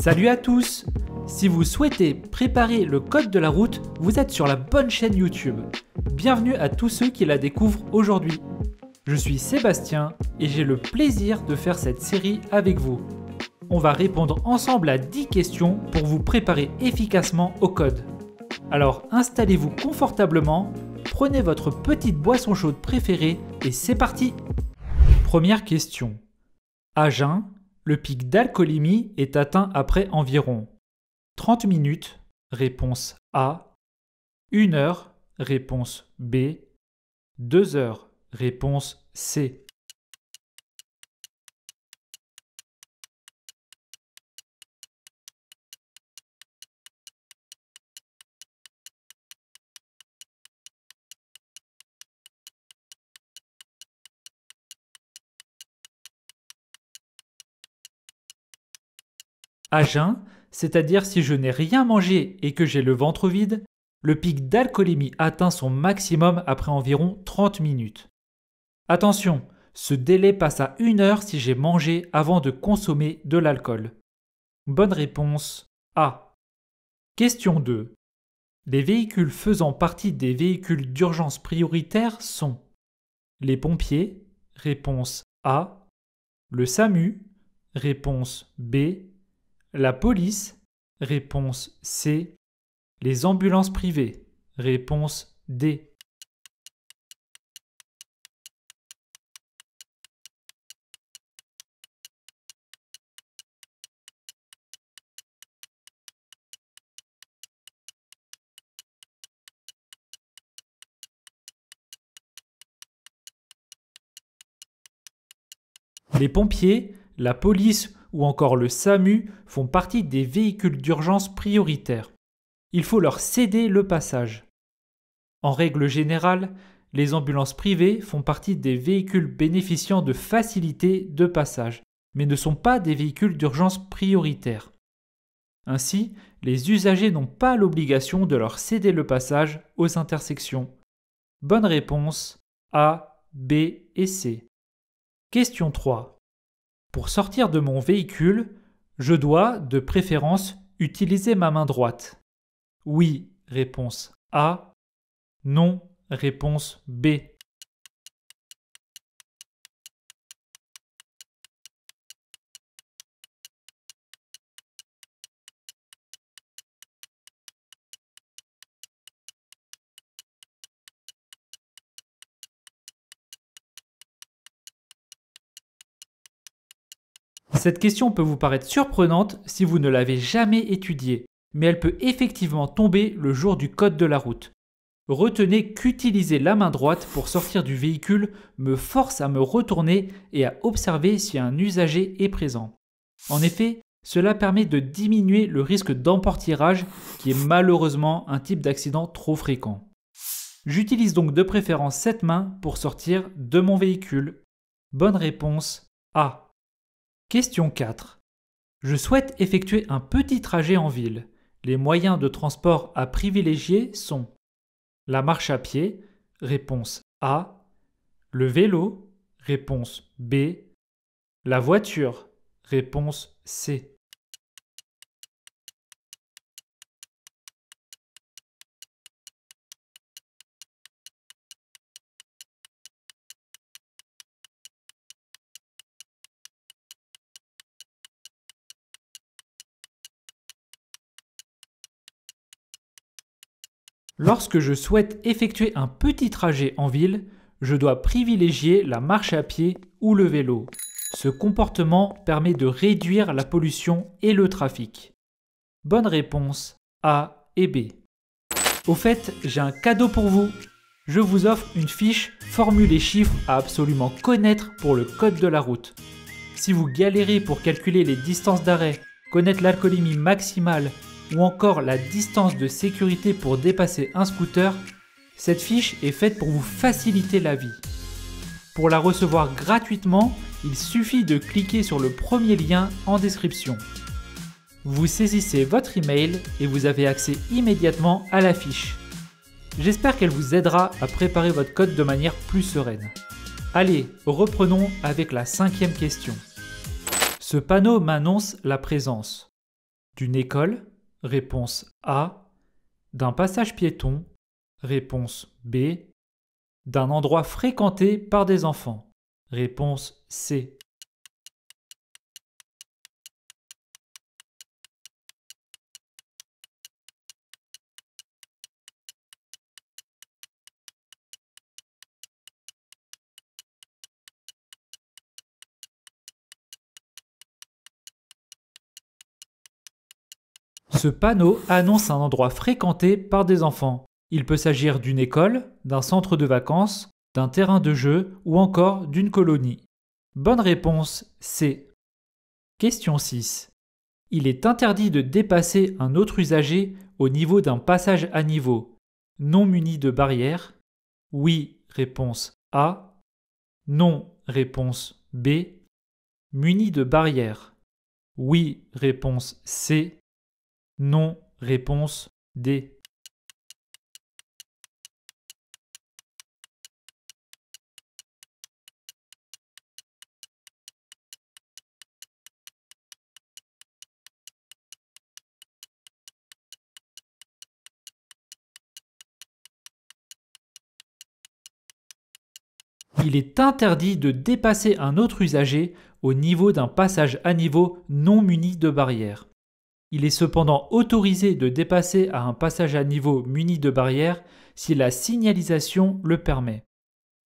Salut à tous Si vous souhaitez préparer le code de la route, vous êtes sur la bonne chaîne YouTube. Bienvenue à tous ceux qui la découvrent aujourd'hui. Je suis Sébastien et j'ai le plaisir de faire cette série avec vous. On va répondre ensemble à 10 questions pour vous préparer efficacement au code. Alors installez-vous confortablement, prenez votre petite boisson chaude préférée et c'est parti Première question. Agen le pic d'alcoolémie est atteint après environ 30 minutes, réponse A, 1 heure, réponse B, 2 heures, réponse C. À jeun, c'est-à-dire si je n'ai rien mangé et que j'ai le ventre vide, le pic d'alcoolémie atteint son maximum après environ 30 minutes. Attention, ce délai passe à une heure si j'ai mangé avant de consommer de l'alcool. Bonne réponse A. Question 2. Les véhicules faisant partie des véhicules d'urgence prioritaires sont les pompiers, réponse A, le SAMU, réponse B, la police Réponse C. Les ambulances privées Réponse D. Les pompiers, la police ou encore le SAMU font partie des véhicules d'urgence prioritaires. Il faut leur céder le passage. En règle générale, les ambulances privées font partie des véhicules bénéficiant de facilité de passage, mais ne sont pas des véhicules d'urgence prioritaires. Ainsi, les usagers n'ont pas l'obligation de leur céder le passage aux intersections. Bonne réponse A, B et C. Question 3. Pour sortir de mon véhicule, je dois, de préférence, utiliser ma main droite. Oui, réponse A. Non, réponse B. Cette question peut vous paraître surprenante si vous ne l'avez jamais étudiée, mais elle peut effectivement tomber le jour du code de la route. Retenez qu'utiliser la main droite pour sortir du véhicule me force à me retourner et à observer si un usager est présent. En effet, cela permet de diminuer le risque d'emportirage qui est malheureusement un type d'accident trop fréquent. J'utilise donc de préférence cette main pour sortir de mon véhicule. Bonne réponse A. Question 4. Je souhaite effectuer un petit trajet en ville. Les moyens de transport à privilégier sont la marche à pied, réponse A, le vélo, réponse B, la voiture, réponse C. Lorsque je souhaite effectuer un petit trajet en ville, je dois privilégier la marche à pied ou le vélo. Ce comportement permet de réduire la pollution et le trafic. Bonne réponse A et B. Au fait, j'ai un cadeau pour vous. Je vous offre une fiche formule et chiffres à absolument connaître pour le code de la route. Si vous galérez pour calculer les distances d'arrêt, connaître l'alcoolémie maximale ou encore la distance de sécurité pour dépasser un scooter, cette fiche est faite pour vous faciliter la vie. Pour la recevoir gratuitement, il suffit de cliquer sur le premier lien en description. Vous saisissez votre email et vous avez accès immédiatement à la fiche. J'espère qu'elle vous aidera à préparer votre code de manière plus sereine. Allez, reprenons avec la cinquième question. Ce panneau m'annonce la présence d'une école, Réponse A. D'un passage piéton. Réponse B. D'un endroit fréquenté par des enfants. Réponse C. Ce panneau annonce un endroit fréquenté par des enfants. Il peut s'agir d'une école, d'un centre de vacances, d'un terrain de jeu ou encore d'une colonie. Bonne réponse C. Question 6. Il est interdit de dépasser un autre usager au niveau d'un passage à niveau, non muni de barrière Oui, réponse A. Non, réponse B. Muni de barrière Oui, réponse C. Non, réponse D. il est interdit de dépasser un autre usager au niveau d'un passage à niveau non muni de barrière. Il est cependant autorisé de dépasser à un passage à niveau muni de barrières si la signalisation le permet.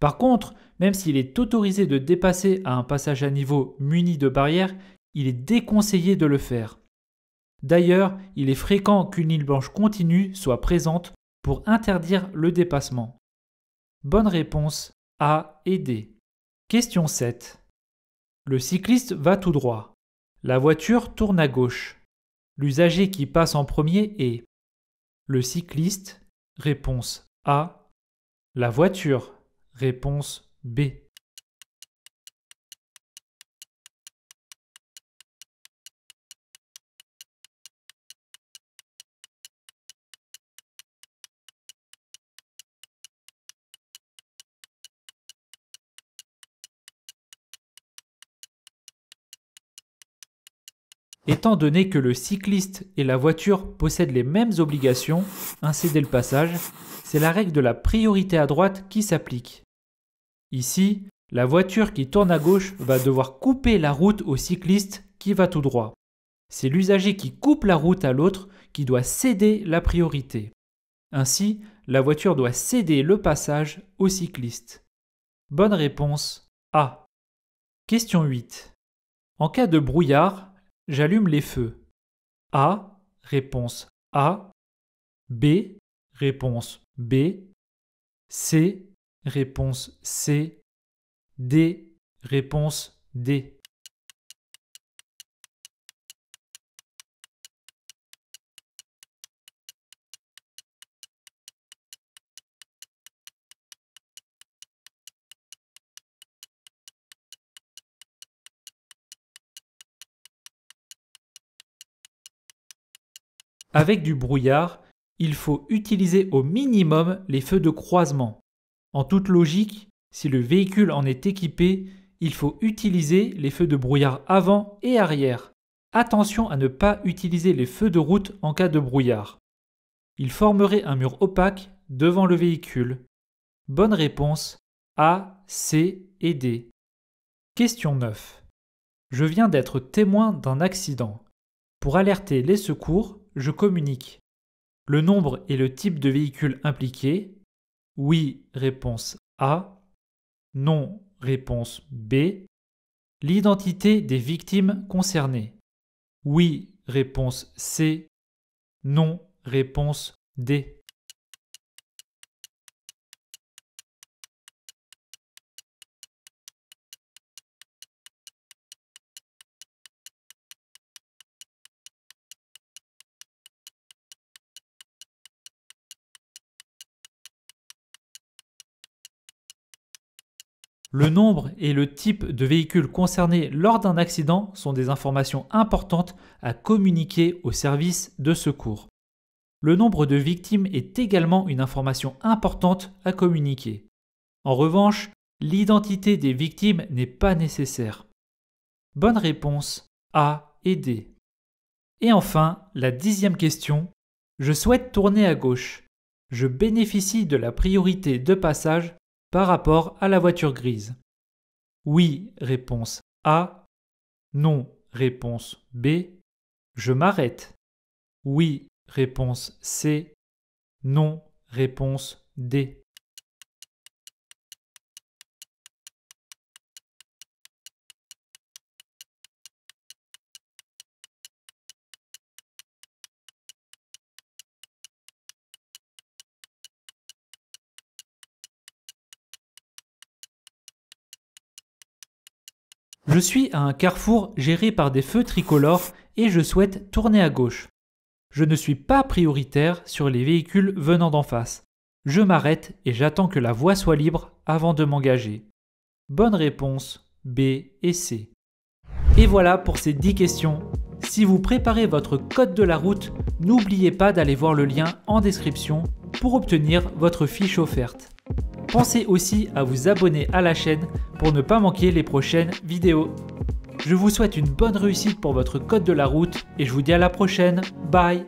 Par contre, même s'il est autorisé de dépasser à un passage à niveau muni de barrières, il est déconseillé de le faire. D'ailleurs, il est fréquent qu'une île blanche continue soit présente pour interdire le dépassement. Bonne réponse A et D. Question 7. Le cycliste va tout droit. La voiture tourne à gauche. L'usager qui passe en premier est le cycliste, réponse A, la voiture, réponse B. Étant donné que le cycliste et la voiture possèdent les mêmes obligations, céder le passage, c'est la règle de la priorité à droite qui s'applique. Ici, la voiture qui tourne à gauche va devoir couper la route au cycliste qui va tout droit. C'est l'usager qui coupe la route à l'autre qui doit céder la priorité. Ainsi, la voiture doit céder le passage au cycliste. Bonne réponse A. Question 8. En cas de brouillard, J'allume les feux. A. Réponse A. B. Réponse B. C. Réponse C. D. Réponse D. Avec du brouillard, il faut utiliser au minimum les feux de croisement. En toute logique, si le véhicule en est équipé, il faut utiliser les feux de brouillard avant et arrière. Attention à ne pas utiliser les feux de route en cas de brouillard. Il formerait un mur opaque devant le véhicule. Bonne réponse A, C et D. Question 9. Je viens d'être témoin d'un accident. Pour alerter les secours, je communique. Le nombre et le type de véhicule impliqué. Oui, réponse A. Non, réponse B. L'identité des victimes concernées. Oui, réponse C. Non, réponse D. Le nombre et le type de véhicules concernés lors d'un accident sont des informations importantes à communiquer au service de secours. Le nombre de victimes est également une information importante à communiquer. En revanche, l'identité des victimes n'est pas nécessaire. Bonne réponse A et D. Et enfin, la dixième question. Je souhaite tourner à gauche. Je bénéficie de la priorité de passage par rapport à la voiture grise Oui, réponse A. Non, réponse B. Je m'arrête. Oui, réponse C. Non, réponse D. Je suis à un carrefour géré par des feux tricolores et je souhaite tourner à gauche. Je ne suis pas prioritaire sur les véhicules venant d'en face. Je m'arrête et j'attends que la voie soit libre avant de m'engager. Bonne réponse B et C. Et voilà pour ces 10 questions. Si vous préparez votre code de la route, n'oubliez pas d'aller voir le lien en description pour obtenir votre fiche offerte. Pensez aussi à vous abonner à la chaîne pour ne pas manquer les prochaines vidéos. Je vous souhaite une bonne réussite pour votre code de la route et je vous dis à la prochaine. Bye